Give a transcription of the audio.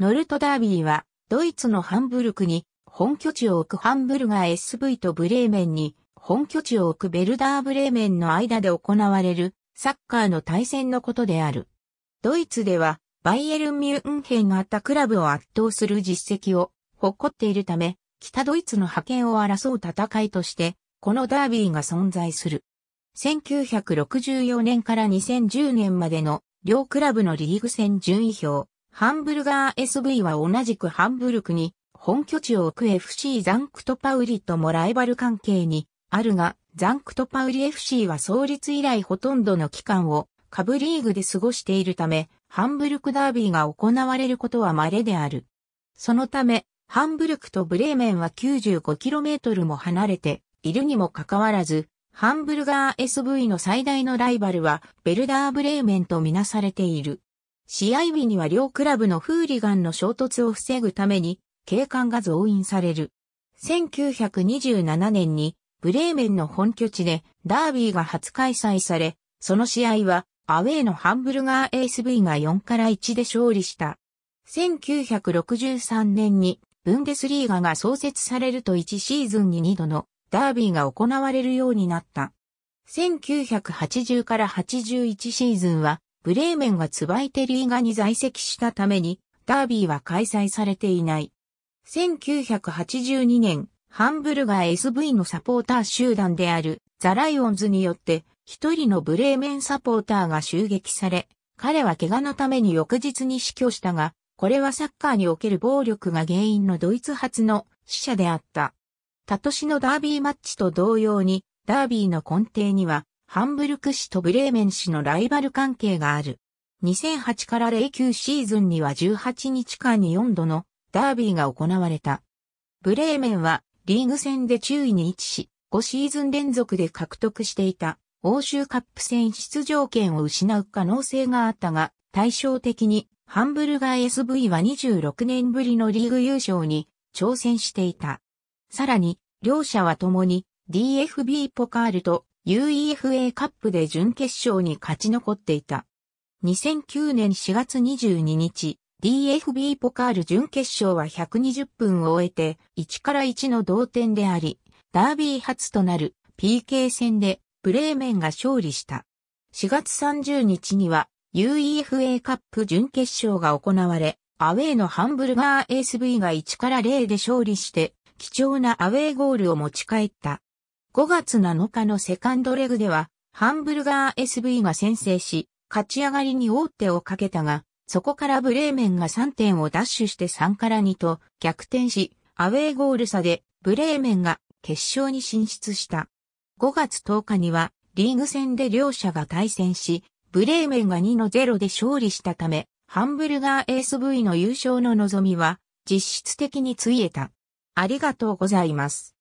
ノルトダービーは、ドイツのハンブルクに本拠地を置くハンブルガー SV とブレーメンに本拠地を置くベルダーブレーメンの間で行われるサッカーの対戦のことである。ドイツではバイエルン・ミュンヘンがあったクラブを圧倒する実績を誇っているため、北ドイツの覇権を争う戦いとして、このダービーが存在する。1964年から2010年までの両クラブのリーグ戦順位表、ハンブルガー SV は同じくハンブルクに本拠地を置く FC ザンクトパウリともライバル関係にあるが、ザンクトパウリ FC は創立以来ほとんどの期間を下部リーグで過ごしているため、ハンブルクダービーが行われることは稀である。そのため、ハンブルクとブレーメンは 95km も離れているにもかかわらず、ハンブルガー SV の最大のライバルはベルダーブレーメンとみなされている。試合日には両クラブのフーリガンの衝突を防ぐために警官が増員される。1927年にブレーメンの本拠地でダービーが初開催され、その試合はアウェーのハンブルガー ASV が4から1で勝利した。1963年にブンデスリーガが創設されると1シーズンに2度のダービーが行われるようになった。1980から81シーズンはブレーメンがツバイテリーガに在籍したために、ダービーは開催されていない。1982年、ハンブルガー SV のサポーター集団であるザ・ライオンズによって一人のブレーメンサポーターが襲撃され、彼は怪我のために翌日に死去したが、これはサッカーにおける暴力が原因のドイツ発の死者であった。他としのダービーマッチと同様に、ダービーの根底にはハンブルク市とブレーメン市のライバル関係がある。2008から09シーズンには18日間に4度のダービーが行われた。ブレーメンはリーグ戦で中位に位置し、5シーズン連続で獲得していた欧州カップ戦出場権を失う可能性があったが、対照的にハンブルガー SV は26年ぶりのリーグ優勝に挑戦していた。さらに、両者は共に DFB ポカールと UEFA カップで準決勝に勝ち残っていた。2009年4月22日、DFB ポカール準決勝は120分を終えて1から1の同点であり、ダービー初となる PK 戦でブレーメンが勝利した。4月30日には UEFA カップ準決勝が行われ、アウェーのハンブルガー SV が1から0で勝利して、貴重なアウェーゴールを持ち帰った。5月7日のセカンドレグでは、ハンブルガー SV が先制し、勝ち上がりに大手をかけたが、そこからブレーメンが3点をダッシュして3から2と逆転し、アウェーゴール差でブレーメンが決勝に進出した。5月10日にはリーグ戦で両者が対戦し、ブレーメンが2の0で勝利したため、ハンブルガー SV の優勝の望みは実質的についえた。ありがとうございます。